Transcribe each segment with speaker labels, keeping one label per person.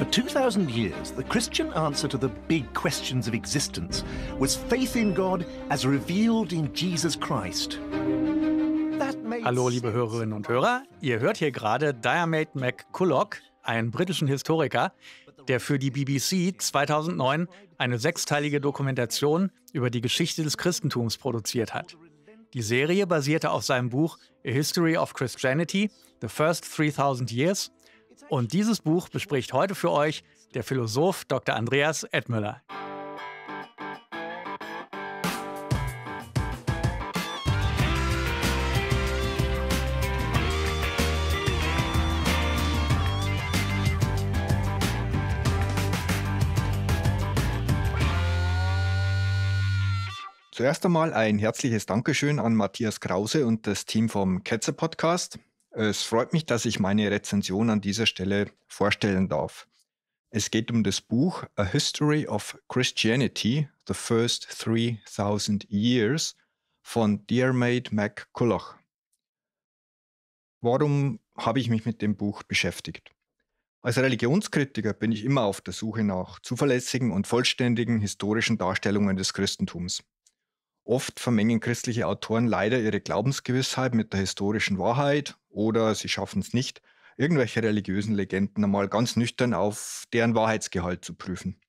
Speaker 1: For 2,000 years, the Christian answer to the big questions of existence was faith in God as revealed in Jesus Christ. Hallo, liebe Hörerinnen und Hörer. Ihr hört hier gerade Diamate McCulloch, einen britischen Historiker, der für die BBC 2009 eine sechsteilige Dokumentation über die Geschichte des Christentums produziert hat. Die Serie basierte auf seinem Buch A History of Christianity, The First 3000 Years und dieses Buch bespricht heute für euch der Philosoph Dr. Andreas Edmüller.
Speaker 2: Zuerst einmal ein herzliches Dankeschön an Matthias Krause und das Team vom Ketzer Podcast. Es freut mich, dass ich meine Rezension an dieser Stelle vorstellen darf. Es geht um das Buch A History of Christianity, The First 3000 Years von Dearmaid McCulloch. Warum habe ich mich mit dem Buch beschäftigt? Als Religionskritiker bin ich immer auf der Suche nach zuverlässigen und vollständigen historischen Darstellungen des Christentums. Oft vermengen christliche Autoren leider ihre Glaubensgewissheit mit der historischen Wahrheit oder sie schaffen es nicht, irgendwelche religiösen Legenden einmal ganz nüchtern auf deren Wahrheitsgehalt zu prüfen.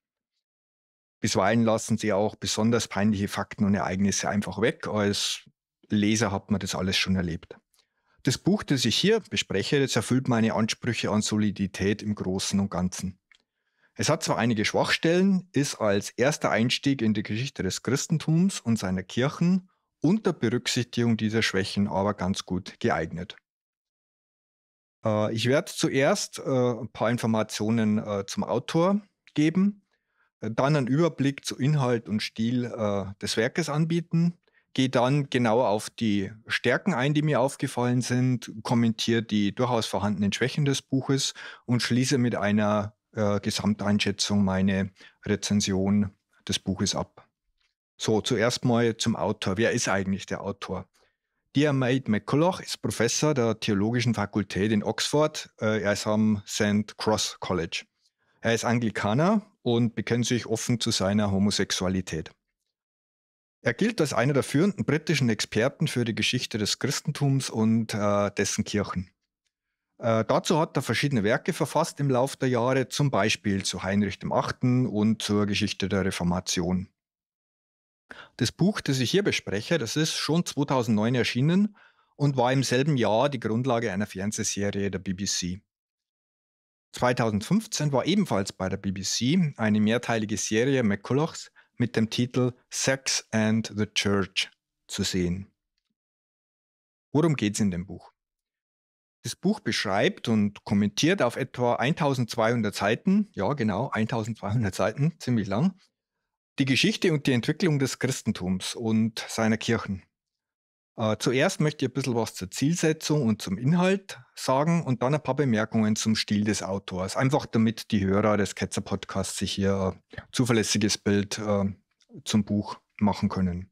Speaker 2: Bisweilen lassen sie auch besonders peinliche Fakten und Ereignisse einfach weg. Als Leser hat man das alles schon erlebt. Das Buch, das ich hier bespreche, das erfüllt meine Ansprüche an Solidität im Großen und Ganzen. Es hat zwar einige Schwachstellen, ist als erster Einstieg in die Geschichte des Christentums und seiner Kirchen unter Berücksichtigung dieser Schwächen aber ganz gut geeignet. Äh, ich werde zuerst äh, ein paar Informationen äh, zum Autor geben, dann einen Überblick zu Inhalt und Stil des Werkes anbieten, gehe dann genau auf die Stärken ein, die mir aufgefallen sind, kommentiere die durchaus vorhandenen Schwächen des Buches und schließe mit einer äh, Gesamteinschätzung meine Rezension des Buches ab. So, zuerst mal zum Autor. Wer ist eigentlich der Autor? Diarmaid McCulloch ist Professor der Theologischen Fakultät in Oxford. Äh, er ist am St. Cross College. Er ist Anglikaner und bekennt sich offen zu seiner Homosexualität. Er gilt als einer der führenden britischen Experten für die Geschichte des Christentums und äh, dessen Kirchen. Äh, dazu hat er verschiedene Werke verfasst im Laufe der Jahre, zum Beispiel zu Heinrich dem Achten und zur Geschichte der Reformation. Das Buch, das ich hier bespreche, das ist schon 2009 erschienen und war im selben Jahr die Grundlage einer Fernsehserie der BBC. 2015 war ebenfalls bei der BBC eine mehrteilige Serie McCullochs mit dem Titel Sex and the Church zu sehen. Worum geht es in dem Buch? Das Buch beschreibt und kommentiert auf etwa 1200 Seiten, ja genau, 1200 Seiten, ziemlich lang, die Geschichte und die Entwicklung des Christentums und seiner Kirchen. Äh, zuerst möchte ich ein bisschen was zur Zielsetzung und zum Inhalt sagen und dann ein paar Bemerkungen zum Stil des Autors, einfach damit die Hörer des Ketzer-Podcasts sich hier ein zuverlässiges Bild äh, zum Buch machen können.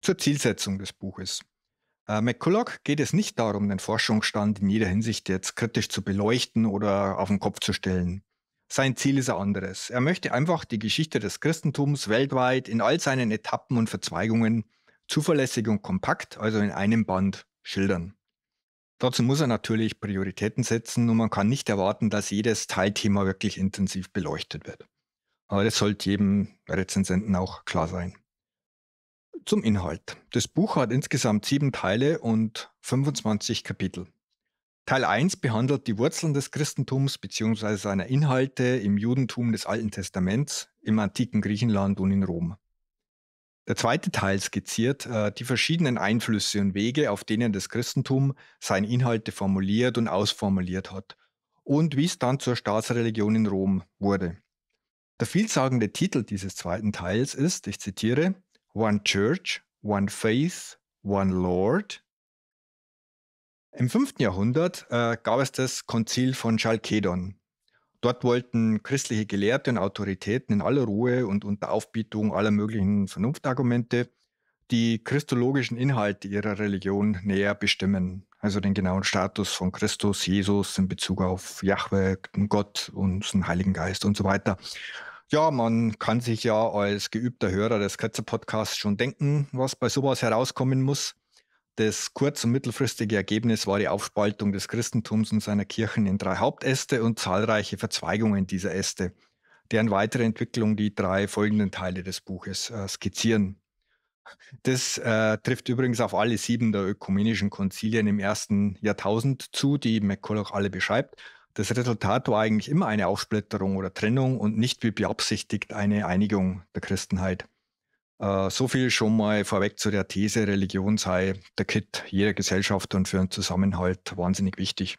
Speaker 2: Zur Zielsetzung des Buches. Äh, McCulloch geht es nicht darum, den Forschungsstand in jeder Hinsicht jetzt kritisch zu beleuchten oder auf den Kopf zu stellen. Sein Ziel ist ein anderes. Er möchte einfach die Geschichte des Christentums weltweit in all seinen Etappen und Verzweigungen zuverlässig und kompakt, also in einem Band, schildern. Dazu muss er natürlich Prioritäten setzen und man kann nicht erwarten, dass jedes Teilthema wirklich intensiv beleuchtet wird. Aber das sollte jedem Rezensenten auch klar sein zum Inhalt. Das Buch hat insgesamt sieben Teile und 25 Kapitel. Teil 1 behandelt die Wurzeln des Christentums bzw. seiner Inhalte im Judentum des Alten Testaments, im antiken Griechenland und in Rom. Der zweite Teil skizziert äh, die verschiedenen Einflüsse und Wege, auf denen das Christentum seine Inhalte formuliert und ausformuliert hat und wie es dann zur Staatsreligion in Rom wurde. Der vielsagende Titel dieses zweiten Teils ist, ich zitiere, One Church, One Faith, One Lord. Im 5. Jahrhundert äh, gab es das Konzil von Chalkedon. Dort wollten christliche Gelehrte und Autoritäten in aller Ruhe und unter Aufbietung aller möglichen Vernunftargumente die christologischen Inhalte ihrer Religion näher bestimmen, also den genauen Status von Christus, Jesus in Bezug auf Jahwe, Gott und den Heiligen Geist und so weiter. Ja, man kann sich ja als geübter Hörer des Ketzer-Podcasts schon denken, was bei sowas herauskommen muss. Das kurz- und mittelfristige Ergebnis war die Aufspaltung des Christentums und seiner Kirchen in drei Hauptäste und zahlreiche Verzweigungen dieser Äste, deren weitere Entwicklung die drei folgenden Teile des Buches äh, skizzieren. Das äh, trifft übrigens auf alle sieben der ökumenischen Konzilien im ersten Jahrtausend zu, die McCulloch alle beschreibt das Resultat war eigentlich immer eine Aufsplitterung oder Trennung und nicht wie beabsichtigt eine Einigung der Christenheit. Äh, so viel schon mal vorweg zu der These, Religion sei der Kitt jeder Gesellschaft und für einen Zusammenhalt wahnsinnig wichtig.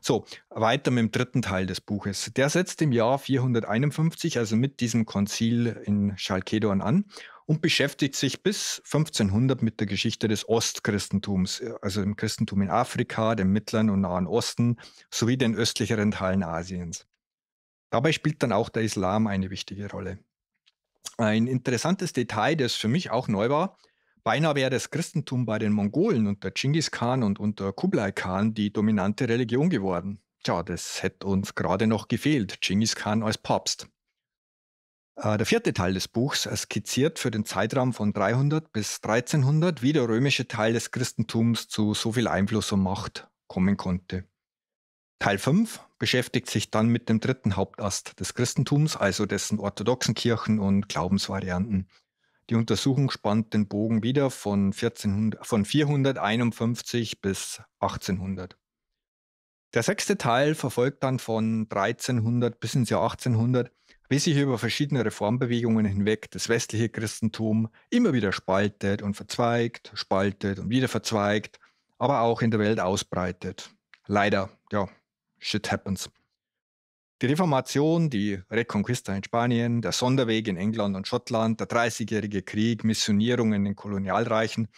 Speaker 2: So, weiter mit dem dritten Teil des Buches. Der setzt im Jahr 451, also mit diesem Konzil in Chalkedon an und beschäftigt sich bis 1500 mit der Geschichte des Ostchristentums, äh, also dem Christentum in Afrika, dem Mittleren und Nahen Osten sowie den östlicheren Teilen Asiens. Dabei spielt dann auch der Islam eine wichtige Rolle. Ein interessantes Detail, das für mich auch neu war, beinahe wäre das Christentum bei den Mongolen unter Genghis Khan und unter Kublai Khan die dominante Religion geworden. Tja, das hätte uns gerade noch gefehlt, Genghis Khan als Papst. Äh, der vierte Teil des Buchs skizziert für den Zeitraum von 300 bis 1300, wie der römische Teil des Christentums zu so viel Einfluss und Macht kommen konnte. Teil 5 beschäftigt sich dann mit dem dritten Hauptast des Christentums, also dessen orthodoxen Kirchen und Glaubensvarianten. Die Untersuchung spannt den Bogen wieder von, 1400, von 451 bis 1800. Der sechste Teil verfolgt dann von 1300 bis ins Jahr 1800 wie sich über verschiedene Reformbewegungen hinweg das westliche Christentum immer wieder spaltet und verzweigt, spaltet und wieder verzweigt, aber auch in der Welt ausbreitet. Leider, ja, shit happens. Die Reformation, die Reconquista in Spanien, der Sonderweg in England und Schottland, der Dreißigjährige Krieg, Missionierungen in den Kolonialreichen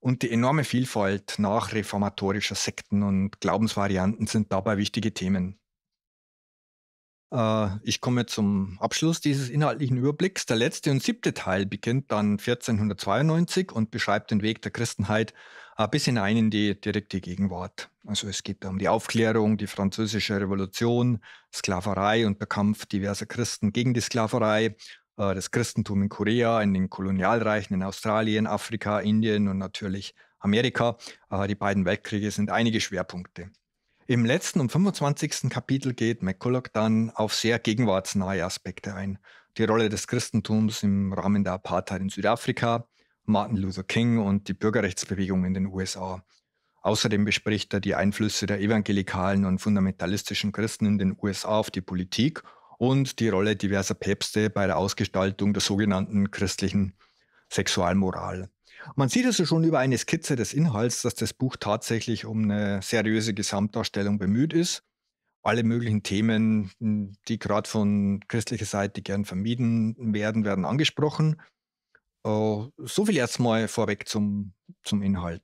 Speaker 2: und die enorme Vielfalt nachreformatorischer Sekten und Glaubensvarianten sind dabei wichtige Themen. Äh, ich komme zum Abschluss dieses inhaltlichen Überblicks. Der letzte und siebte Teil beginnt dann 1492 und beschreibt den Weg der Christenheit äh, bis hinein in die direkte Gegenwart. Also es geht um die Aufklärung, die französische Revolution, Sklaverei und der Kampf diverser Christen gegen die Sklaverei, äh, das Christentum in Korea, in den Kolonialreichen in Australien, Afrika, Indien und natürlich Amerika. Die beiden Weltkriege sind einige Schwerpunkte. Im letzten und 25. Kapitel geht McCulloch dann auf sehr gegenwartsnahe Aspekte ein. Die Rolle des Christentums im Rahmen der Apartheid in Südafrika, Martin Luther King und die Bürgerrechtsbewegung in den USA. Außerdem bespricht er die Einflüsse der evangelikalen und fundamentalistischen Christen in den USA auf die Politik und die Rolle diverser Päpste bei der Ausgestaltung der sogenannten christlichen Sexualmoral. Man sieht also schon über eine Skizze des Inhalts, dass das Buch tatsächlich um eine seriöse Gesamtdarstellung bemüht ist. Alle möglichen Themen, hm, die gerade von christlicher Seite gern vermieden werden, werden angesprochen. Äh, so viel erstmal vorweg zum, zum Inhalt.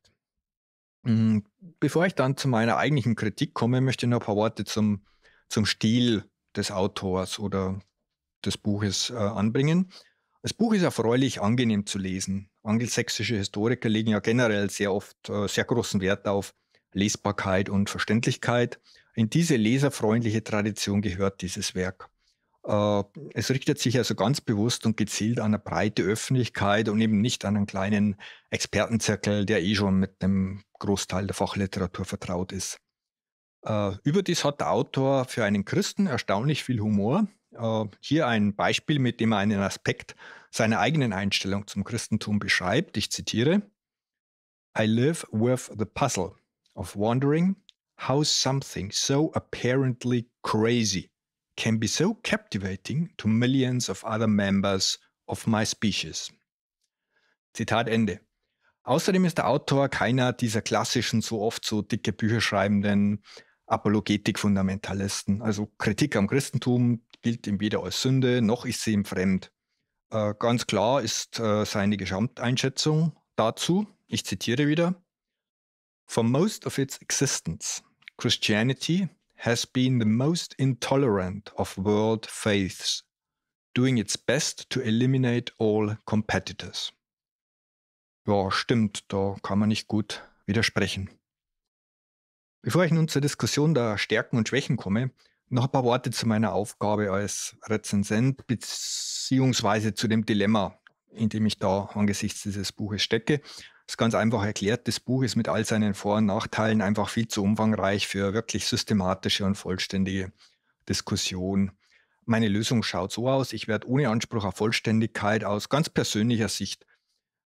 Speaker 2: Hm, bevor ich dann zu meiner eigentlichen Kritik komme, möchte ich noch ein paar Worte zum, zum Stil des Autors oder des Buches äh, anbringen. Das Buch ist erfreulich angenehm zu lesen angelsächsische Historiker legen ja generell sehr oft äh, sehr großen Wert auf Lesbarkeit und Verständlichkeit. In diese leserfreundliche Tradition gehört dieses Werk. Äh, es richtet sich also ganz bewusst und gezielt an eine breite Öffentlichkeit und eben nicht an einen kleinen Expertenzirkel, der eh schon mit einem Großteil der Fachliteratur vertraut ist. Äh, überdies hat der Autor für einen Christen erstaunlich viel Humor. Äh, hier ein Beispiel, mit dem er einen Aspekt seine eigenen Einstellung zum Christentum beschreibt. Ich zitiere: I live with the puzzle of wondering how something so apparently crazy can be so captivating to millions of other members of my species. Zitat Ende. Außerdem ist der Autor keiner dieser klassischen, so oft so dicke Bücher schreibenden Apologetik-Fundamentalisten. Also Kritik am Christentum gilt ihm weder als Sünde, noch ist sie ihm fremd. Äh, ganz klar ist äh, seine Gesamteinschätzung dazu, ich zitiere wieder, For most of its existence, Christianity has been the most intolerant of world faiths, doing its best to eliminate all competitors. Ja, stimmt, da kann man nicht gut widersprechen. Bevor ich nun zur Diskussion der Stärken und Schwächen komme, noch ein paar Worte zu meiner Aufgabe als Rezensent beziehungsweise zu dem Dilemma, in dem ich da angesichts dieses Buches stecke. Es ist ganz einfach erklärt, das Buch ist mit all seinen Vor- und Nachteilen einfach viel zu umfangreich für wirklich systematische und vollständige Diskussion. Meine Lösung schaut so aus, ich werde ohne Anspruch auf Vollständigkeit aus ganz persönlicher Sicht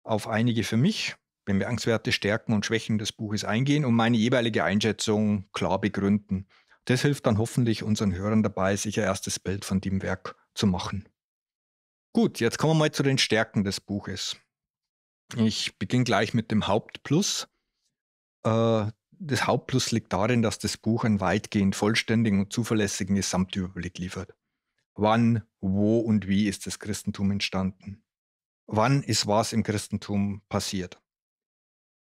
Speaker 2: auf einige für mich bemerkenswerte Stärken und Schwächen des Buches eingehen und meine jeweilige Einschätzung klar begründen. Das hilft dann hoffentlich unseren Hörern dabei, sich ein erstes Bild von dem Werk zu machen. Gut, jetzt kommen wir mal zu den Stärken des Buches. Ich beginne gleich mit dem Hauptplus. Äh, das Hauptplus liegt darin, dass das Buch einen weitgehend vollständigen und zuverlässigen Gesamtüberblick liefert. Wann, wo und wie ist das Christentum entstanden? Wann ist was im Christentum passiert?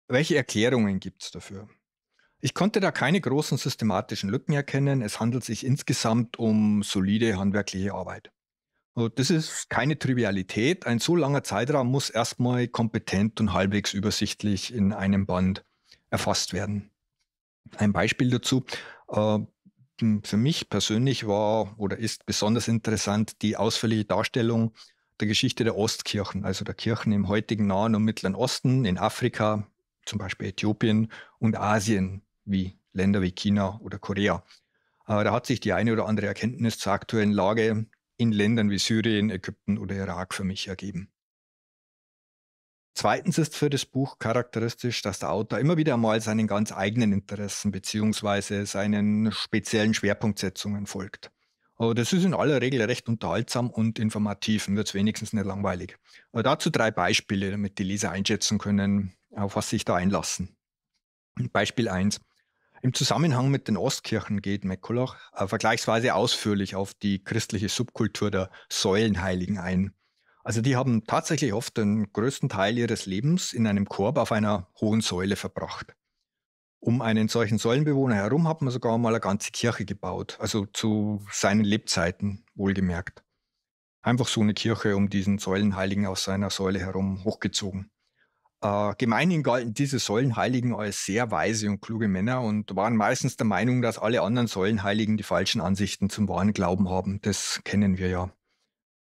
Speaker 2: Welche Erklärungen gibt es dafür? Ich konnte da keine großen systematischen Lücken erkennen. Es handelt sich insgesamt um solide handwerkliche Arbeit. das ist keine Trivialität. Ein so langer Zeitraum muss erstmal kompetent und halbwegs übersichtlich in einem Band erfasst werden. Ein Beispiel dazu. Äh, hm, für mich persönlich war oder ist besonders interessant die ausführliche Darstellung der Geschichte der Ostkirchen, also der Kirchen im heutigen Nahen und Mittleren Osten, in Afrika, zum Beispiel Äthiopien und Asien wie Länder wie China oder Korea. Aber da hat sich die eine oder andere Erkenntnis zur aktuellen Lage in Ländern wie Syrien, Ägypten oder Irak für mich ergeben. Zweitens ist für das Buch charakteristisch, dass der Autor immer wieder mal seinen ganz eigenen Interessen bzw. seinen speziellen Schwerpunktsetzungen folgt. Aber das ist in aller Regel recht unterhaltsam und informativ und wird es wenigstens nicht langweilig. Aber dazu drei Beispiele, damit die Leser einschätzen können, auf was sich da einlassen. Beispiel 1. Im Zusammenhang mit den Ostkirchen geht Mekulach äh, vergleichsweise ausführlich auf die christliche Subkultur der Säulenheiligen ein. Also die haben tatsächlich oft den größten Teil ihres Lebens in einem Korb auf einer hohen Säule verbracht. Um einen solchen Säulenbewohner herum hat man sogar mal eine ganze Kirche gebaut, also zu seinen Lebzeiten wohlgemerkt. Einfach so eine Kirche um diesen Säulenheiligen aus seiner Säule herum hochgezogen. Äh, gemeinhin galten diese Säulenheiligen als sehr weise und kluge Männer und waren meistens der Meinung, dass alle anderen Säulenheiligen die falschen Ansichten zum wahren Glauben haben. Das kennen wir ja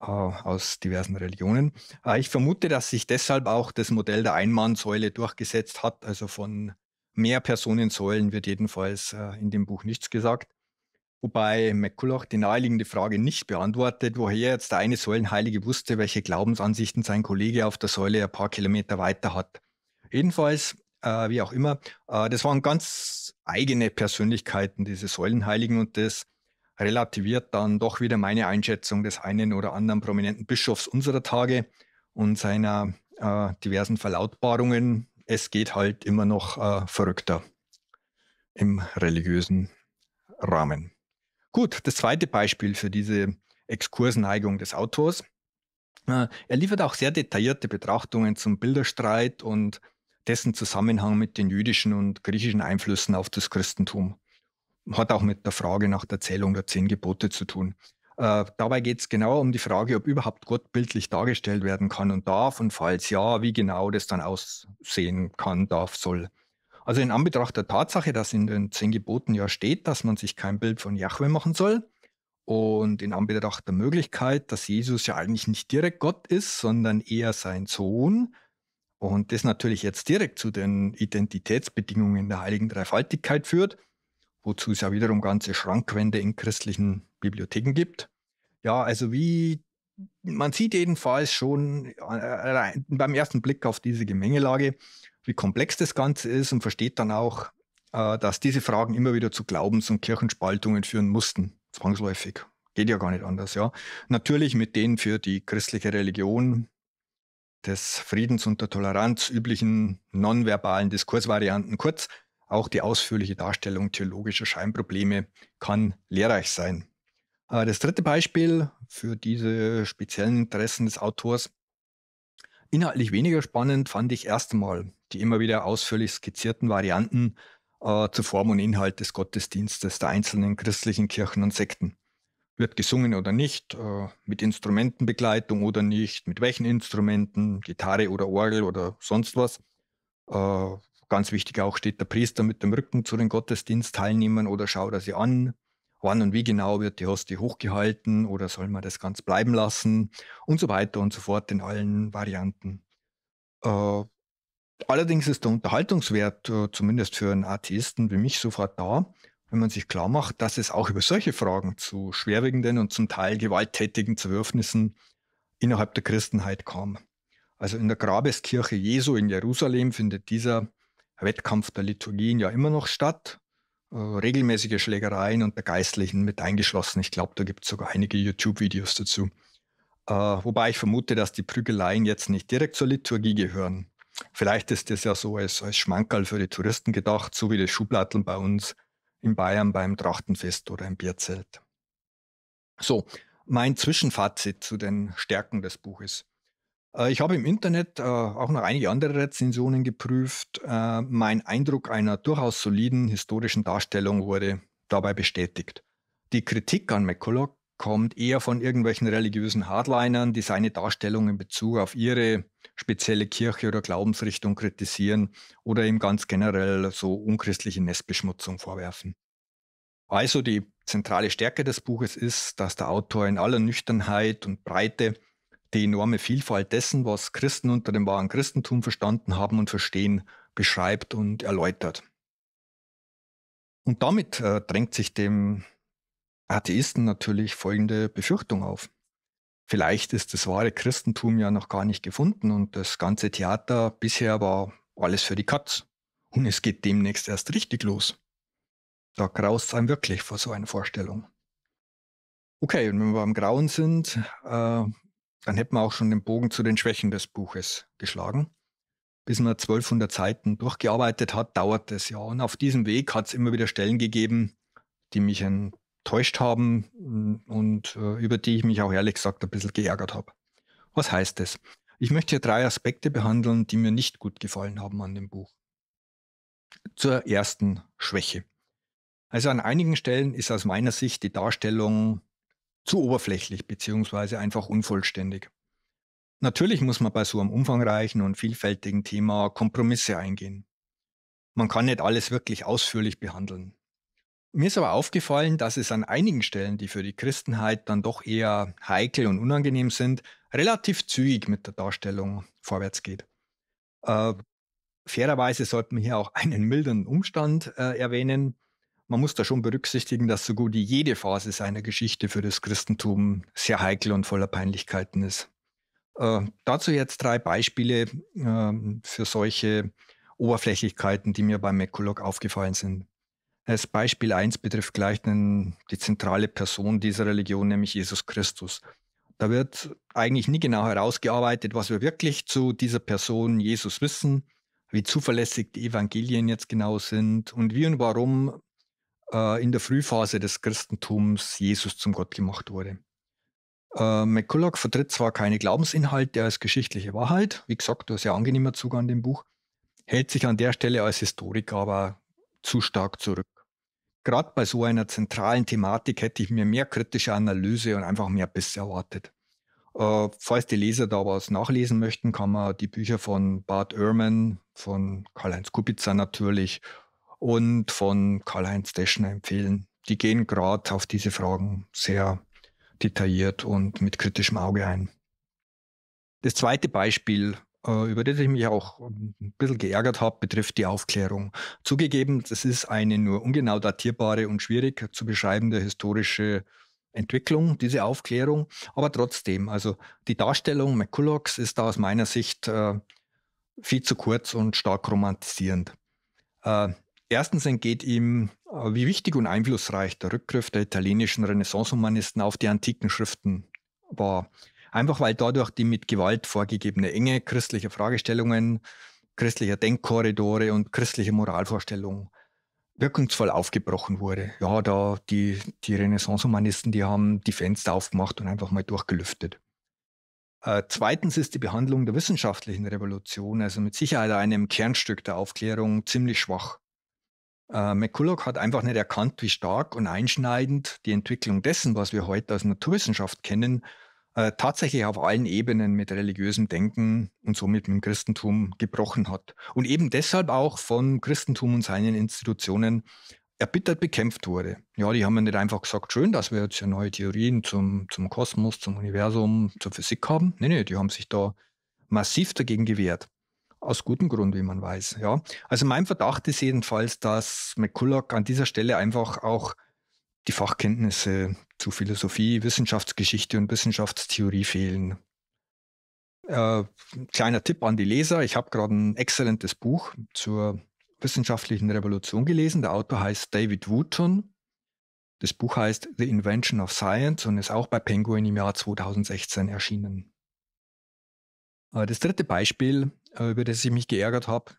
Speaker 2: äh, aus diversen Religionen. Äh, ich vermute, dass sich deshalb auch das Modell der Einmannsäule durchgesetzt hat. Also von mehr Personensäulen wird jedenfalls äh, in dem Buch nichts gesagt. Wobei McCulloch die naheliegende Frage nicht beantwortet, woher jetzt der eine Säulenheilige wusste, welche Glaubensansichten sein Kollege auf der Säule ein paar Kilometer weiter hat. Jedenfalls, äh, wie auch immer, äh, das waren ganz eigene Persönlichkeiten, diese Säulenheiligen, und das relativiert dann doch wieder meine Einschätzung des einen oder anderen prominenten Bischofs unserer Tage und seiner äh, diversen Verlautbarungen. Es geht halt immer noch äh, verrückter im religiösen Rahmen. Gut, das zweite Beispiel für diese Exkursneigung des Autors. Äh, er liefert auch sehr detaillierte Betrachtungen zum Bilderstreit und dessen Zusammenhang mit den jüdischen und griechischen Einflüssen auf das Christentum. Hat auch mit der Frage nach der Zählung der zehn Gebote zu tun. Äh, dabei geht es genau um die Frage, ob überhaupt Gott bildlich dargestellt werden kann und darf und falls ja, wie genau das dann aussehen kann, darf, soll. Also in Anbetracht der Tatsache, dass in den zehn Geboten ja steht, dass man sich kein Bild von Yahweh machen soll, und in Anbetracht der Möglichkeit, dass Jesus ja eigentlich nicht direkt Gott ist, sondern eher sein Sohn, und das natürlich jetzt direkt zu den Identitätsbedingungen der heiligen Dreifaltigkeit führt, wozu es ja wiederum ganze Schrankwände in christlichen Bibliotheken gibt. Ja, also wie man sieht jedenfalls schon äh, beim ersten Blick auf diese Gemengelage, wie komplex das Ganze ist und versteht dann auch, äh, dass diese Fragen immer wieder zu Glaubens- und Kirchenspaltungen führen mussten, zwangsläufig. Geht ja gar nicht anders, ja. Natürlich mit den für die christliche Religion des Friedens und der Toleranz üblichen nonverbalen Diskursvarianten, kurz auch die ausführliche Darstellung theologischer Scheinprobleme kann lehrreich sein. Äh, das dritte Beispiel für diese speziellen Interessen des Autors, inhaltlich weniger spannend, fand ich erst einmal die immer wieder ausführlich skizzierten Varianten äh, zu Form und Inhalt des Gottesdienstes der einzelnen christlichen Kirchen und Sekten. Wird gesungen oder nicht, äh, mit Instrumentenbegleitung oder nicht, mit welchen Instrumenten, Gitarre oder Orgel oder sonst was. Äh, ganz wichtig auch steht der Priester mit dem Rücken zu den Gottesdienstteilnehmern oder schaut er sie an. Wann und wie genau wird die Hostie hochgehalten oder soll man das ganz bleiben lassen und so weiter und so fort in allen Varianten. Äh, Allerdings ist der Unterhaltungswert, äh, zumindest für einen Atheisten wie mich, sofort da, wenn man sich klar macht, dass es auch über solche Fragen zu schwerwiegenden und zum Teil gewalttätigen Zerwürfnissen innerhalb der Christenheit kam. Also in der Grabeskirche Jesu in Jerusalem findet dieser Wettkampf der Liturgien ja immer noch statt. Äh, regelmäßige Schlägereien und der Geistlichen mit eingeschlossen. Ich glaube, da gibt es sogar einige YouTube-Videos dazu. Äh, wobei ich vermute, dass die Prügeleien jetzt nicht direkt zur Liturgie gehören. Vielleicht ist das ja so als, als Schmankerl für die Touristen gedacht, so wie das Schublatteln bei uns in Bayern beim Trachtenfest oder im Bierzelt. So, mein Zwischenfazit zu den Stärken des Buches. Äh, ich habe im Internet äh, auch noch einige andere Rezensionen geprüft. Äh, mein Eindruck einer durchaus soliden historischen Darstellung wurde dabei bestätigt. Die Kritik an McCulloch kommt eher von irgendwelchen religiösen Hardlinern, die seine Darstellung in Bezug auf ihre spezielle Kirche oder Glaubensrichtung kritisieren oder ihm ganz generell so unchristliche Nestbeschmutzung vorwerfen. Also die zentrale Stärke des Buches ist, dass der Autor in aller Nüchternheit und Breite die enorme Vielfalt dessen, was Christen unter dem wahren Christentum verstanden haben und verstehen, beschreibt und erläutert. Und damit äh, drängt sich dem Atheisten natürlich folgende Befürchtung auf. Vielleicht ist das wahre Christentum ja noch gar nicht gefunden und das ganze Theater bisher war alles für die Katz. Und es geht demnächst erst richtig los. Da graust es einem wirklich vor so einer Vorstellung. Okay, und wenn wir am Grauen sind, äh, dann hätten wir auch schon den Bogen zu den Schwächen des Buches geschlagen. Bis man 1200 Seiten durchgearbeitet hat, dauert es ja. Und auf diesem Weg hat es immer wieder Stellen gegeben, die mich ein enttäuscht haben und äh, über die ich mich auch ehrlich gesagt ein bisschen geärgert habe. Was heißt das? Ich möchte hier drei Aspekte behandeln, die mir nicht gut gefallen haben an dem Buch. Zur ersten Schwäche. Also an einigen Stellen ist aus meiner Sicht die Darstellung zu oberflächlich bzw. einfach unvollständig. Natürlich muss man bei so einem umfangreichen und vielfältigen Thema Kompromisse eingehen. Man kann nicht alles wirklich ausführlich behandeln. Mir ist aber aufgefallen, dass es an einigen Stellen, die für die Christenheit dann doch eher heikel und unangenehm sind, relativ zügig mit der Darstellung vorwärts geht. Äh, fairerweise sollten wir hier auch einen milden Umstand äh, erwähnen. Man muss da schon berücksichtigen, dass so gut wie jede Phase seiner Geschichte für das Christentum sehr heikel und voller Peinlichkeiten ist. Äh, dazu jetzt drei Beispiele ähm, für solche Oberflächlichkeiten, die mir beim McCulloch aufgefallen sind. Das Beispiel 1 betrifft gleich den, die zentrale Person dieser Religion, nämlich Jesus Christus. Da wird eigentlich nie genau herausgearbeitet, was wir wirklich zu dieser Person Jesus wissen, wie zuverlässig die Evangelien jetzt genau sind und wie und warum äh, in der Frühphase des Christentums Jesus zum Gott gemacht wurde. Äh, McCulloch vertritt zwar keine Glaubensinhalte als geschichtliche Wahrheit, wie gesagt, ein sehr angenehmer Zugang an dem Buch, hält sich an der Stelle als Historiker aber zu stark zurück. Gerade bei so einer zentralen Thematik hätte ich mir mehr kritische Analyse und einfach mehr Biss erwartet. Äh, falls die Leser da was nachlesen möchten, kann man die Bücher von Bart Ehrman, von Karl-Heinz Kubica natürlich und von Karl-Heinz Deschner empfehlen. Die gehen gerade auf diese Fragen sehr detailliert und mit kritischem Auge ein. Das zweite Beispiel äh, über das ich mich auch ähm, ein bisschen geärgert habe, betrifft die Aufklärung. Zugegeben, es ist eine nur ungenau datierbare und schwierig zu beschreibende historische Entwicklung, diese Aufklärung. Aber trotzdem, also die Darstellung McCullochs ist da aus meiner Sicht äh, viel zu kurz und stark romantisierend. Äh, erstens entgeht ihm, äh, wie wichtig und einflussreich der Rückgriff der italienischen Renaissance-Humanisten auf die antiken Schriften war. Einfach weil dadurch die mit Gewalt vorgegebene Enge christlicher Fragestellungen, christlicher Denkkorridore und christliche Moralvorstellungen wirkungsvoll aufgebrochen wurde. Ja, da die, die Renaissance-Humanisten, die haben die Fenster aufgemacht und einfach mal durchgelüftet. Äh, zweitens ist die Behandlung der wissenschaftlichen Revolution, also mit Sicherheit einem Kernstück der Aufklärung, ziemlich schwach. Äh, McCulloch hat einfach nicht erkannt, wie stark und einschneidend die Entwicklung dessen, was wir heute als Naturwissenschaft kennen, äh, tatsächlich auf allen Ebenen mit religiösem Denken und somit mit dem Christentum gebrochen hat. Und eben deshalb auch von Christentum und seinen Institutionen erbittert bekämpft wurde. Ja, die haben ja nicht einfach gesagt, schön, dass wir jetzt ja neue Theorien zum, zum Kosmos, zum Universum, zur Physik haben. Nee, nee, die haben sich da massiv dagegen gewehrt. Aus gutem Grund, wie man weiß. Ja. Also mein Verdacht ist jedenfalls, dass McCulloch an dieser Stelle einfach auch die Fachkenntnisse zu Philosophie, Wissenschaftsgeschichte und Wissenschaftstheorie fehlen. Äh, kleiner Tipp an die Leser, ich habe gerade ein exzellentes Buch zur wissenschaftlichen Revolution gelesen. Der Autor heißt David Wooton. Das Buch heißt The Invention of Science und ist auch bei Penguin im Jahr 2016 erschienen. Äh, das dritte Beispiel, äh, über das ich mich geärgert habe,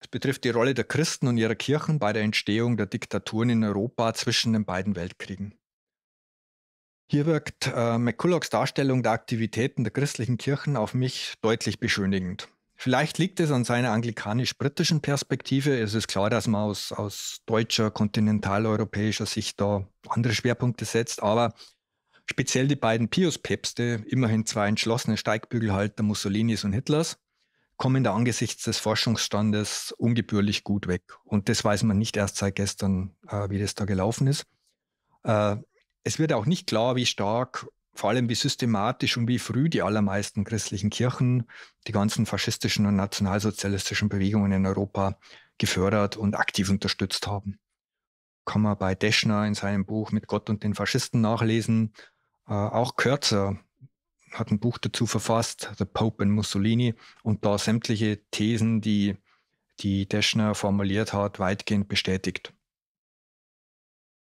Speaker 2: es betrifft die Rolle der Christen und ihrer Kirchen bei der Entstehung der Diktaturen in Europa zwischen den beiden Weltkriegen. Hier wirkt äh, McCullocks Darstellung der Aktivitäten der christlichen Kirchen auf mich deutlich beschönigend. Vielleicht liegt es an seiner anglikanisch-britischen Perspektive. Es ist klar, dass man aus, aus deutscher, kontinentaleuropäischer Sicht da andere Schwerpunkte setzt, aber speziell die beiden Pius-Päpste, immerhin zwei entschlossene Steigbügelhalter Mussolinis und Hitlers, kommen da angesichts des Forschungsstandes ungebührlich gut weg. Und das weiß man nicht erst seit gestern, äh, wie das da gelaufen ist. Äh, es wird auch nicht klar, wie stark, vor allem wie systematisch und wie früh die allermeisten christlichen Kirchen die ganzen faschistischen und nationalsozialistischen Bewegungen in Europa gefördert und aktiv unterstützt haben. Kann man bei Deschner in seinem Buch Mit Gott und den Faschisten nachlesen. Äh, auch kürzer hat ein Buch dazu verfasst, The Pope and Mussolini, und da sämtliche Thesen, die, die Deschner formuliert hat, weitgehend bestätigt.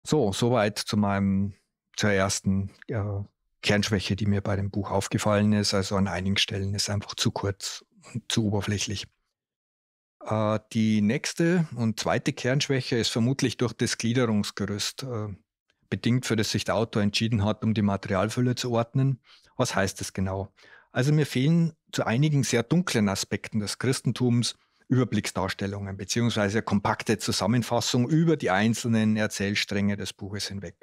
Speaker 2: So, soweit zu meinem, zur ersten äh, Kernschwäche, die mir bei dem Buch aufgefallen ist. Also an einigen Stellen ist einfach zu kurz und zu oberflächlich. Äh, die nächste und zweite Kernschwäche ist vermutlich durch das Gliederungsgerüst äh, bedingt, für das sich der Autor entschieden hat, um die Materialfülle zu ordnen. Was heißt das genau? Also mir fehlen zu einigen sehr dunklen Aspekten des Christentums Überblicksdarstellungen beziehungsweise kompakte Zusammenfassung über die einzelnen Erzählstränge des Buches hinweg.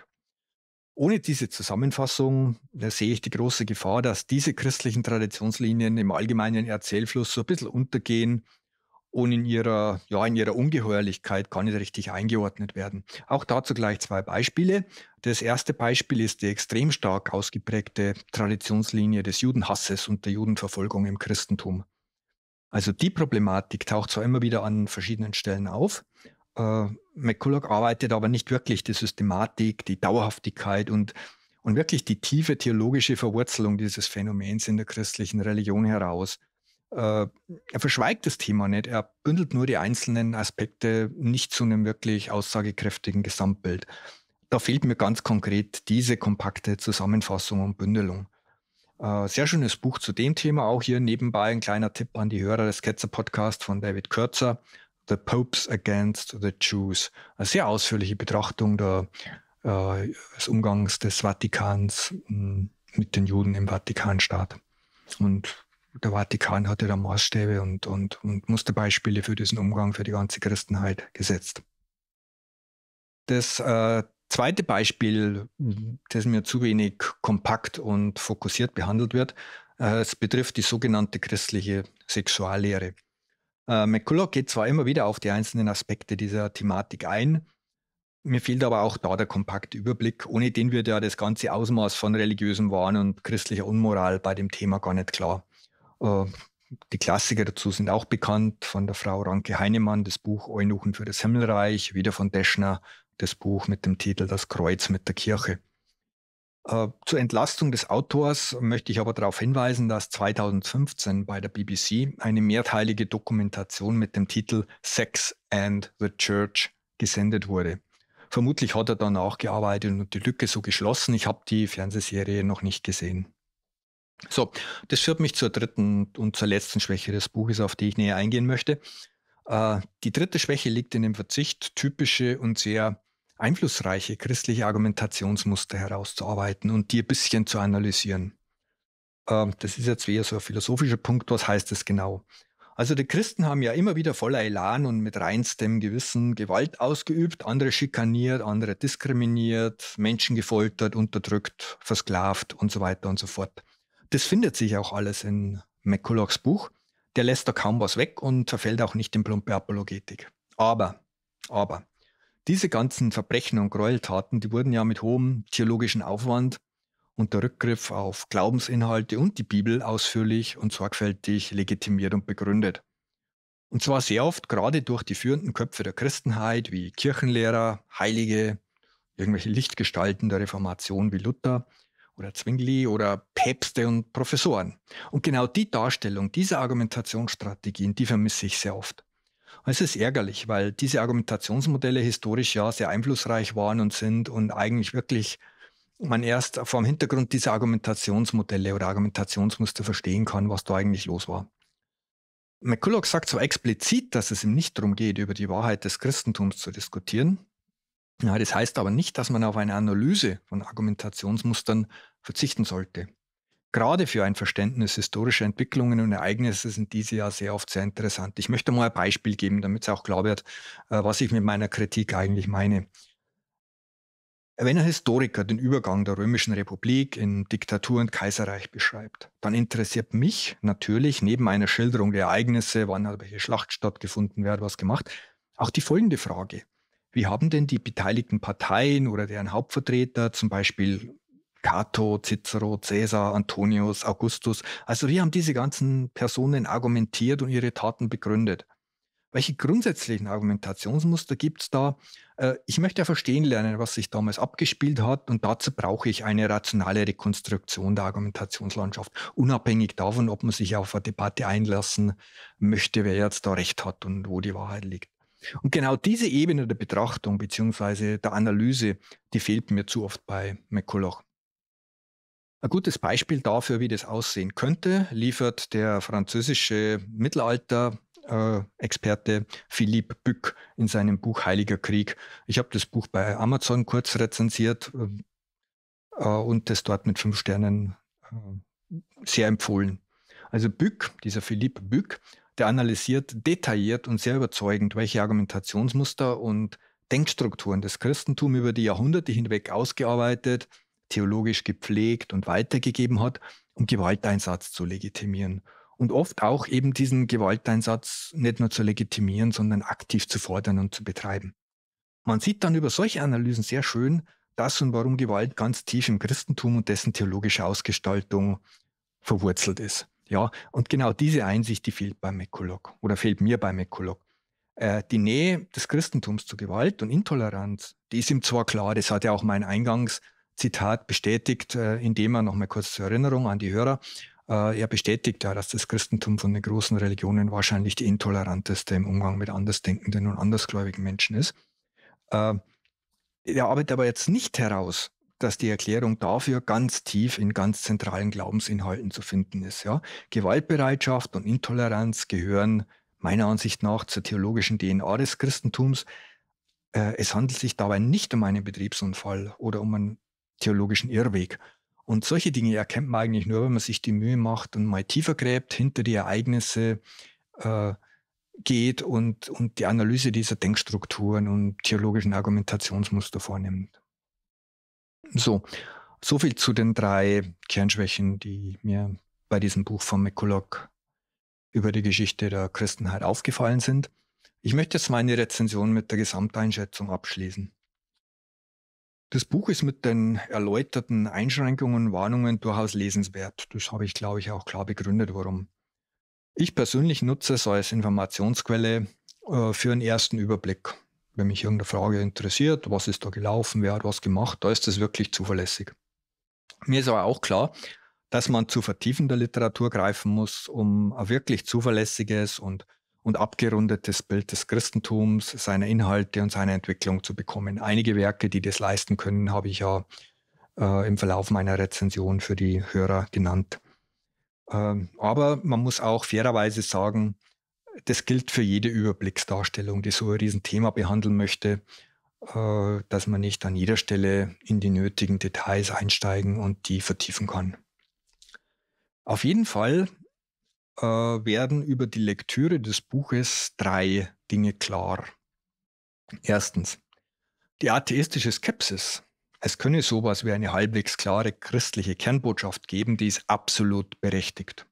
Speaker 2: Ohne diese Zusammenfassung sehe ich die große Gefahr, dass diese christlichen Traditionslinien im allgemeinen Erzählfluss so ein bisschen untergehen und in ihrer, ja, in ihrer Ungeheuerlichkeit gar nicht richtig eingeordnet werden. Auch dazu gleich zwei Beispiele. Das erste Beispiel ist die extrem stark ausgeprägte Traditionslinie des Judenhasses und der Judenverfolgung im Christentum. Also die Problematik taucht zwar immer wieder an verschiedenen Stellen auf. Äh, McCulloch arbeitet aber nicht wirklich die Systematik, die Dauerhaftigkeit und, und wirklich die tiefe theologische Verwurzelung dieses Phänomens in der christlichen Religion heraus. Äh, er verschweigt das Thema nicht, er bündelt nur die einzelnen Aspekte nicht zu einem wirklich aussagekräftigen Gesamtbild. Da fehlt mir ganz konkret diese kompakte Zusammenfassung und Bündelung. Äh, sehr schönes Buch zu dem Thema. Auch hier nebenbei ein kleiner Tipp an die Hörer des Ketzer podcasts von David Kürzer. The Popes Against the Jews. Eine sehr ausführliche Betrachtung der, äh, des Umgangs des Vatikans mm, mit den Juden im Vatikanstaat. Und der Vatikan hatte da Maßstäbe und, und, und Musterbeispiele für diesen Umgang für die ganze Christenheit gesetzt. Das äh, zweite Beispiel, das mir zu wenig kompakt und fokussiert behandelt wird, äh, es betrifft die sogenannte christliche Sexuallehre. Äh, McCulloch geht zwar immer wieder auf die einzelnen Aspekte dieser Thematik ein, mir fehlt aber auch da der kompakte Überblick, ohne den wird ja das ganze Ausmaß von religiösem Wahn und christlicher Unmoral bei dem Thema gar nicht klar. Ähm, die Klassiker dazu sind auch bekannt, von der Frau Ranke Heinemann, das Buch Eunuchen für das Himmelreich, wieder von Deschner, das Buch mit dem Titel Das Kreuz mit der Kirche. Äh, zur Entlastung des Autors möchte ich aber darauf hinweisen, dass 2015 bei der BBC eine mehrteilige Dokumentation mit dem Titel Sex and the Church gesendet wurde. Vermutlich hat er danach gearbeitet und die Lücke so geschlossen. Ich habe die Fernsehserie noch nicht gesehen. So, das führt mich zur dritten und zur letzten Schwäche des Buches, auf die ich näher eingehen möchte. Äh, die dritte Schwäche liegt in dem Verzicht, typische und sehr einflussreiche christliche Argumentationsmuster herauszuarbeiten und die ein bisschen zu analysieren. Ähm, das ist jetzt eher so ein philosophischer Punkt, was heißt das genau? Also die Christen haben ja immer wieder voller Elan und mit reinstem Gewissen Gewalt ausgeübt, andere schikaniert, andere diskriminiert, Menschen gefoltert, unterdrückt, versklavt und so weiter und so fort. Das findet sich auch alles in McCullochs Buch. Der lässt da kaum was weg und verfällt auch nicht in plumpe Apologetik. Aber, aber, diese ganzen Verbrechen und Gräueltaten, die wurden ja mit hohem theologischen Aufwand und der Rückgriff auf Glaubensinhalte und die Bibel ausführlich und sorgfältig legitimiert und begründet. Und zwar sehr oft gerade durch die führenden Köpfe der Christenheit wie Kirchenlehrer, Heilige, irgendwelche Lichtgestalten der Reformation wie Luther oder Zwingli oder Päpste und Professoren. Und genau die Darstellung dieser Argumentationsstrategien, die vermisse ich sehr oft. Und es ist ärgerlich, weil diese Argumentationsmodelle historisch ja sehr einflussreich waren und sind und eigentlich wirklich man erst vor dem Hintergrund dieser Argumentationsmodelle oder Argumentationsmuster verstehen kann, was da eigentlich los war. McCulloch sagt zwar explizit, dass es ihm nicht darum geht, über die Wahrheit des Christentums zu diskutieren, ja, das heißt aber nicht, dass man auf eine Analyse von Argumentationsmustern verzichten sollte. Gerade für ein Verständnis historischer Entwicklungen und Ereignisse sind diese ja sehr oft sehr interessant. Ich möchte mal ein Beispiel geben, damit es auch klar wird, äh, was ich mit meiner Kritik eigentlich meine. Wenn ein Historiker den Übergang der Römischen Republik in Diktatur und Kaiserreich beschreibt, dann interessiert mich natürlich neben einer Schilderung der Ereignisse, wann hat welche Schlacht stattgefunden, wer hat was gemacht, auch die folgende Frage. Wie haben denn die beteiligten Parteien oder deren Hauptvertreter, zum Beispiel Cato, Cicero, Caesar, Antonius, Augustus, also wie haben diese ganzen Personen argumentiert und ihre Taten begründet? Welche grundsätzlichen Argumentationsmuster gibt es da? Äh, ich möchte ja verstehen lernen, was sich damals abgespielt hat und dazu brauche ich eine rationale Rekonstruktion der Argumentationslandschaft, unabhängig davon, ob man sich auf eine Debatte einlassen möchte, wer jetzt da recht hat und wo die Wahrheit liegt. Und genau diese Ebene der Betrachtung bzw. der Analyse, die fehlt mir zu oft bei McCulloch. Ein gutes Beispiel dafür, wie das aussehen könnte, liefert der französische Mittelalter Experte äh, Philippe Bück in seinem Buch Heiliger Krieg. Ich habe das Buch bei Amazon kurz rezensiert äh, äh, und das dort mit fünf Sternen sehr empfohlen. Also Bück, dieser Philippe Bück, der analysiert detailliert und sehr überzeugend, welche Argumentationsmuster und Denkstrukturen das Christentum über die Jahrhunderte hinweg ausgearbeitet, theologisch gepflegt und weitergegeben hat, um Gewalteinsatz zu legitimieren. Und oft auch eben diesen Gewalteinsatz nicht nur zu legitimieren, sondern aktiv zu fordern und zu betreiben. Man sieht dann über solche Analysen sehr schön, dass und warum Gewalt ganz tief im Christentum und dessen theologische Ausgestaltung verwurzelt ist. Ja, und genau diese Einsicht, die fehlt bei Mekulok oder fehlt mir bei Mekulok. Äh, die Nähe des Christentums zu Gewalt und Intoleranz, die ist ihm zwar klar, das hat ja auch mein Eingangszitat bestätigt, äh, indem er nochmal kurz zur Erinnerung an die Hörer, äh, er bestätigt ja, dass das Christentum von den großen Religionen wahrscheinlich die intoleranteste im Umgang mit andersdenkenden und andersgläubigen Menschen ist. Äh, er arbeitet aber jetzt nicht heraus, dass die Erklärung dafür ganz tief in ganz zentralen Glaubensinhalten zu finden ist. Ja? Gewaltbereitschaft und Intoleranz gehören meiner Ansicht nach zur theologischen DNA des Christentums. Äh, es handelt sich dabei nicht um einen Betriebsunfall oder um einen theologischen Irrweg. Und solche Dinge erkennt man eigentlich nur, wenn man sich die Mühe macht und mal tiefer gräbt, hinter die Ereignisse äh, geht und, und die Analyse dieser Denkstrukturen und theologischen Argumentationsmuster vornimmt. So, so viel zu den drei Kernschwächen, die mir bei diesem Buch von McCulloch über die Geschichte der Christenheit aufgefallen sind. Ich möchte jetzt meine Rezension mit der Gesamteinschätzung abschließen. Das Buch ist mit den erläuterten Einschränkungen und Warnungen durchaus lesenswert. Das habe ich, glaube ich, auch klar begründet, warum. Ich persönlich nutze es als Informationsquelle äh, für einen ersten Überblick wenn mich irgendeine Frage interessiert, was ist da gelaufen, wer hat was gemacht, da ist das wirklich zuverlässig. Mir ist aber auch klar, dass man zu vertiefender Literatur greifen muss, um ein wirklich zuverlässiges und, und abgerundetes Bild des Christentums, seiner Inhalte und seiner Entwicklung zu bekommen. Einige Werke, die das leisten können, habe ich ja äh, im Verlauf meiner Rezension für die Hörer genannt. Ähm, aber man muss auch fairerweise sagen, das gilt für jede Überblicksdarstellung, die so ein Riesenthema behandeln möchte, äh, dass man nicht an jeder Stelle in die nötigen Details einsteigen und die vertiefen kann. Auf jeden Fall äh, werden über die Lektüre des Buches drei Dinge klar. Erstens, die atheistische Skepsis. Es könne sowas wie eine halbwegs klare christliche Kernbotschaft geben, die ist absolut berechtigt.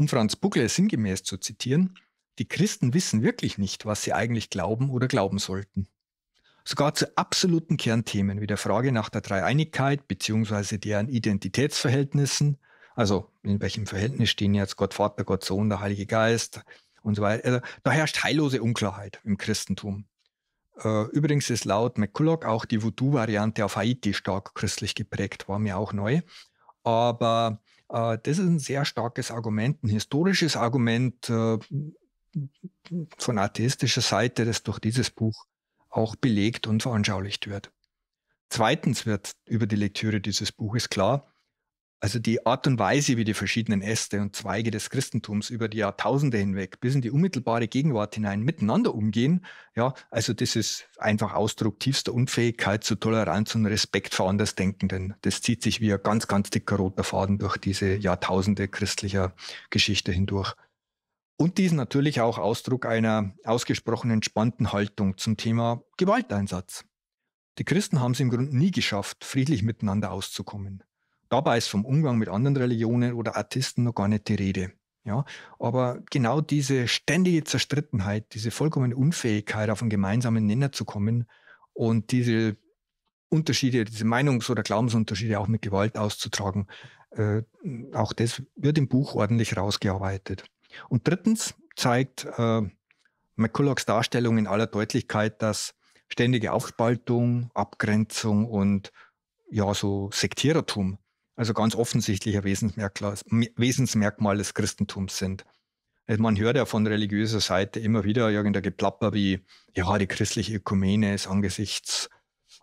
Speaker 2: Um Franz Bugler sinngemäß zu zitieren, die Christen wissen wirklich nicht, was sie eigentlich glauben oder glauben sollten. Sogar zu absoluten Kernthemen wie der Frage nach der Dreieinigkeit bzw. deren Identitätsverhältnissen, also in welchem Verhältnis stehen jetzt Gott Vater, Gott Sohn, der Heilige Geist und so weiter, also da herrscht heillose Unklarheit im Christentum. Äh, übrigens ist laut McCulloch auch die Voodoo-Variante auf Haiti stark christlich geprägt, war mir auch neu. Aber äh, das ist ein sehr starkes Argument, ein historisches Argument äh, von atheistischer Seite, das durch dieses Buch auch belegt und veranschaulicht wird. Zweitens wird über die Lektüre dieses Buches klar, also die Art und Weise, wie die verschiedenen Äste und Zweige des Christentums über die Jahrtausende hinweg bis in die unmittelbare Gegenwart hinein miteinander umgehen, ja, also das ist einfach Ausdruck tiefster Unfähigkeit zu Toleranz und Respekt vor Andersdenkenden. Das zieht sich wie ein ganz, ganz dicker roter Faden durch diese Jahrtausende christlicher Geschichte hindurch. Und dies natürlich auch Ausdruck einer ausgesprochen entspannten Haltung zum Thema Gewalteinsatz. Die Christen haben es im Grunde nie geschafft, friedlich miteinander auszukommen. Dabei ist vom Umgang mit anderen Religionen oder Artisten noch gar nicht die Rede. Ja, aber genau diese ständige Zerstrittenheit, diese vollkommene Unfähigkeit, auf einen gemeinsamen Nenner zu kommen und diese Unterschiede, diese Meinungs- oder Glaubensunterschiede auch mit Gewalt auszutragen, äh, auch das wird im Buch ordentlich rausgearbeitet. Und drittens zeigt äh, McCullocks Darstellung in aller Deutlichkeit, dass ständige Aufspaltung, Abgrenzung und ja, so Sektierertum also ganz offensichtlicher Wesensmerkmal, Wesensmerkmal des Christentums sind. Also man hört ja von religiöser Seite immer wieder irgendein Geplapper wie, ja, die christliche Ökumene ist angesichts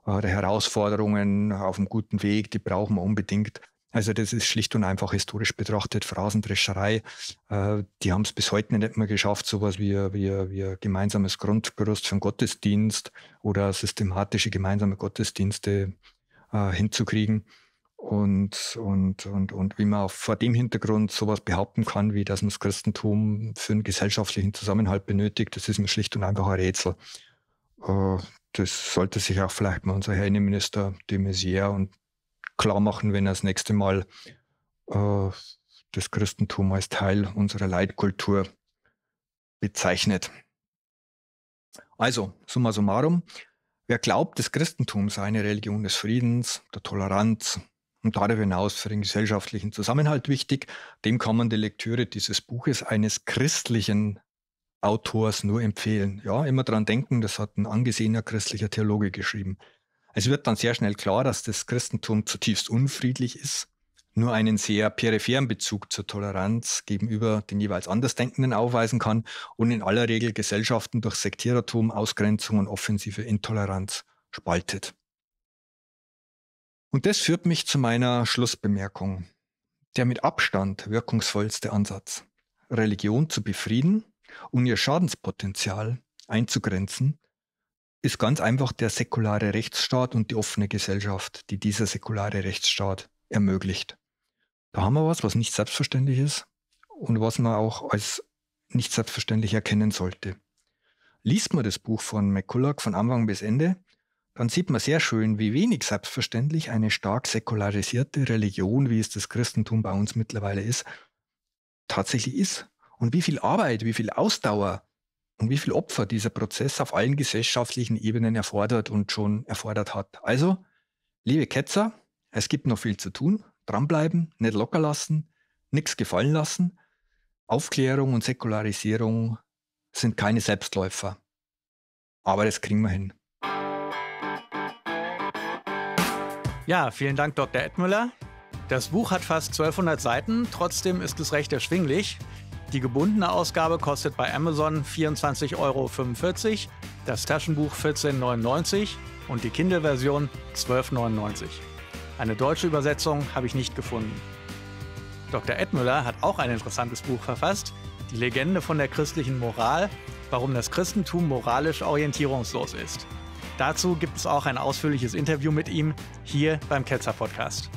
Speaker 2: äh, der Herausforderungen auf einem guten Weg, die brauchen wir unbedingt. Also das ist schlicht und einfach historisch betrachtet Phrasendrescherei. Äh, die haben es bis heute nicht mehr geschafft, sowas wie, wie, wie gemeinsames Grundgerüst für den Gottesdienst oder systematische gemeinsame Gottesdienste äh, hinzukriegen und, und, und, und wie man auch vor dem Hintergrund sowas behaupten kann, wie dass man das Christentum für einen gesellschaftlichen Zusammenhalt benötigt, das ist mir schlicht und einfach ein Rätsel. Äh, das sollte sich auch vielleicht mal unser Herr Innenminister de Maizière und klar machen, wenn er das nächste Mal äh, das Christentum als Teil unserer Leitkultur bezeichnet. Also, summa summarum, Wer glaubt, das Christentum sei eine Religion des Friedens, der Toleranz, und darüber hinaus für den gesellschaftlichen Zusammenhalt wichtig. Dem kann man die Lektüre dieses Buches eines christlichen Autors nur empfehlen. Ja, immer dran denken, das hat ein angesehener christlicher Theologe geschrieben. Es wird dann sehr schnell klar, dass das Christentum zutiefst unfriedlich ist, nur einen sehr peripheren Bezug zur Toleranz gegenüber den jeweils Andersdenkenden aufweisen kann und in aller Regel Gesellschaften durch Sektierertum, Ausgrenzung und offensive Intoleranz spaltet. Und das führt mich zu meiner Schlussbemerkung. Der mit Abstand wirkungsvollste Ansatz, Religion zu befrieden und ihr Schadenspotenzial einzugrenzen, ist ganz einfach der säkulare Rechtsstaat und die offene Gesellschaft, die dieser säkulare Rechtsstaat ermöglicht. Da haben wir was, was nicht selbstverständlich ist und was man auch als nicht selbstverständlich erkennen sollte. Liest man das Buch von McCulloch von Anfang bis Ende, dann sieht man sehr schön, wie wenig selbstverständlich eine stark säkularisierte Religion, wie es das Christentum bei uns mittlerweile ist, tatsächlich ist. Und wie viel Arbeit, wie viel Ausdauer und wie viel Opfer dieser Prozess auf allen gesellschaftlichen Ebenen erfordert und schon erfordert hat. Also, liebe Ketzer, es gibt noch viel zu tun. Dranbleiben, nicht locker lassen, nichts gefallen lassen. Aufklärung und Säkularisierung sind keine Selbstläufer. Aber das kriegen wir hin.
Speaker 1: Ja, vielen Dank, Dr. Edmüller. Das Buch hat fast 1200 Seiten, trotzdem ist es recht erschwinglich. Die gebundene Ausgabe kostet bei Amazon 24,45 Euro, das Taschenbuch 14,99 Euro und die Kindle-Version 12,99. Eine deutsche Übersetzung habe ich nicht gefunden. Dr. Edmüller hat auch ein interessantes Buch verfasst, Die Legende von der christlichen Moral, warum das Christentum moralisch orientierungslos ist. Dazu gibt es auch ein ausführliches Interview mit ihm hier beim Ketzer Podcast.